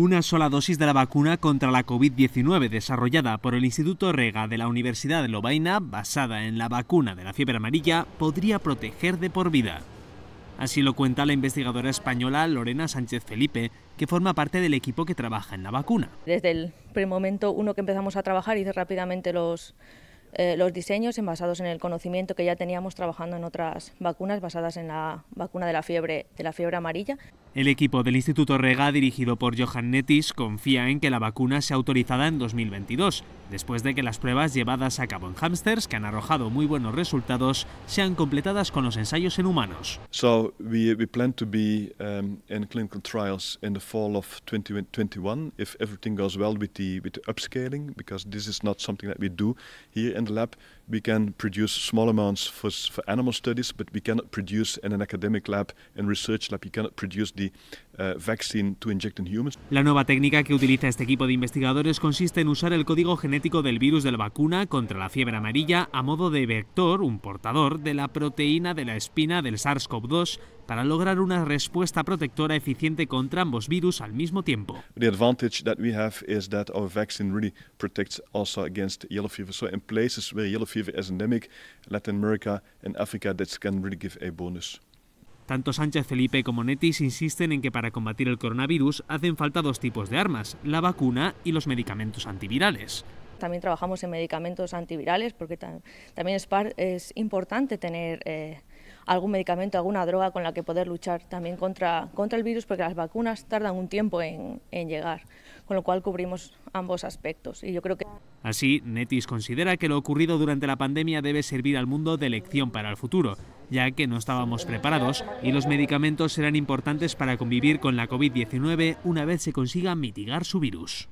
una sola dosis de la vacuna contra la COVID-19 desarrollada por el Instituto Rega de la Universidad de Lovaina, basada en la vacuna de la fiebre amarilla, podría proteger de por vida. Así lo cuenta la investigadora española Lorena Sánchez Felipe, que forma parte del equipo que trabaja en la vacuna. Desde el primer momento uno que empezamos a trabajar hice rápidamente los, eh, los diseños basados en el conocimiento que ya teníamos trabajando en otras vacunas basadas en la vacuna de la fiebre, de la fiebre amarilla. El equipo del Instituto Rega, dirigido por Johan Netis, confía en que la vacuna sea autorizada en 2022, después de que las pruebas llevadas a cabo en hámsters, que han arrojado muy buenos resultados, sean completadas con los ensayos en humanos. So we, we plan to be um, in clinical trials in the fall of 2021, if everything goes well with the, with the upscaling, because this is not something that we do here in the lab. We can produce small amounts for, for animal studies, but we cannot produce in an academic lab, in research lab, you cannot produce Uh, la nueva técnica que utiliza este equipo de investigadores consiste en usar el código genético del virus de la vacuna contra la fiebre amarilla a modo de vector, un portador, de la proteína de la espina del SARS-CoV-2 para lograr una respuesta protectora eficiente contra ambos virus al mismo tiempo. The advantage that we have is that our vaccine really protects also against yellow fever. So in places where yellow fever is endemic, Latin America and Africa, that can really give a bonus. Tanto Sánchez Felipe como Netis insisten en que para combatir el coronavirus hacen falta dos tipos de armas, la vacuna y los medicamentos antivirales. También trabajamos en medicamentos antivirales porque también es, es importante tener eh, algún medicamento, alguna droga con la que poder luchar también contra, contra el virus porque las vacunas tardan un tiempo en, en llegar, con lo cual cubrimos ambos aspectos. Y yo creo que... Así, Netis considera que lo ocurrido durante la pandemia debe servir al mundo de lección para el futuro ya que no estábamos preparados y los medicamentos serán importantes para convivir con la COVID-19 una vez se consiga mitigar su virus.